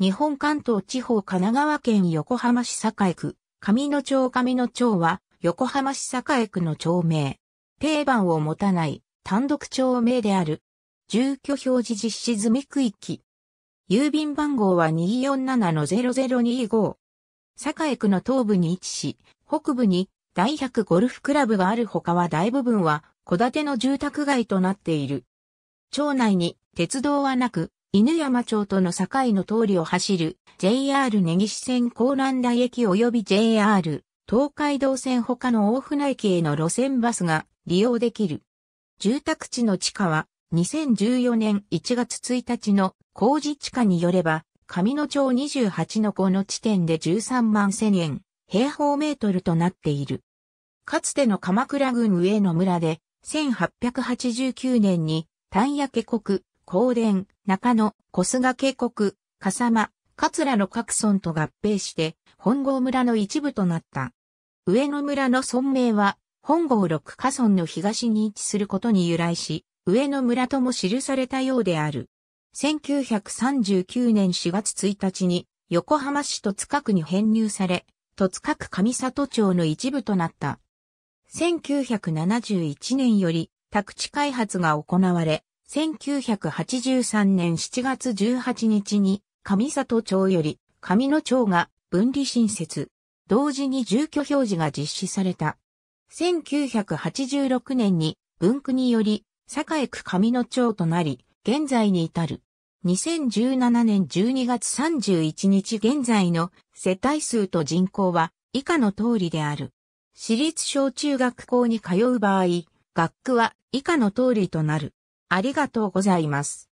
日本関東地方神奈川県横浜市栄区、上野町上野町は、横浜市栄区の町名。定番を持たない単独町名である。住居表示実施済み区域。郵便番号は247-0025。栄区の東部に位置し、北部に大百ゴルフクラブがある他は大部分は、戸建ての住宅街となっている。町内に鉄道はなく、犬山町との境の通りを走る JR 根岸線高南台駅及び JR 東海道線他の大船駅への路線バスが利用できる。住宅地の地価は2014年1月1日の工事地価によれば、上野町28の子の地点で13万1000円、平方メートルとなっている。かつての鎌倉郡上野村で、1889年に、丹焼国、高田、中野、小菅渓谷、笠間、桂の各村と合併して、本郷村の一部となった。上野村の村名は、本郷六河村の東に位置することに由来し、上野村とも記されたようである。1939年4月1日に、横浜市戸塚区に編入され、戸塚区上里町の一部となった。1971年より、宅地開発が行われ、1983年7月18日に、上里町より、上野町が分離新設。同時に住居表示が実施された。1986年に文区により、栄区上野町となり、現在に至る。2017年12月31日現在の世帯数と人口は以下の通りである。私立小中学校に通う場合、学区は以下の通りとなる。ありがとうございます。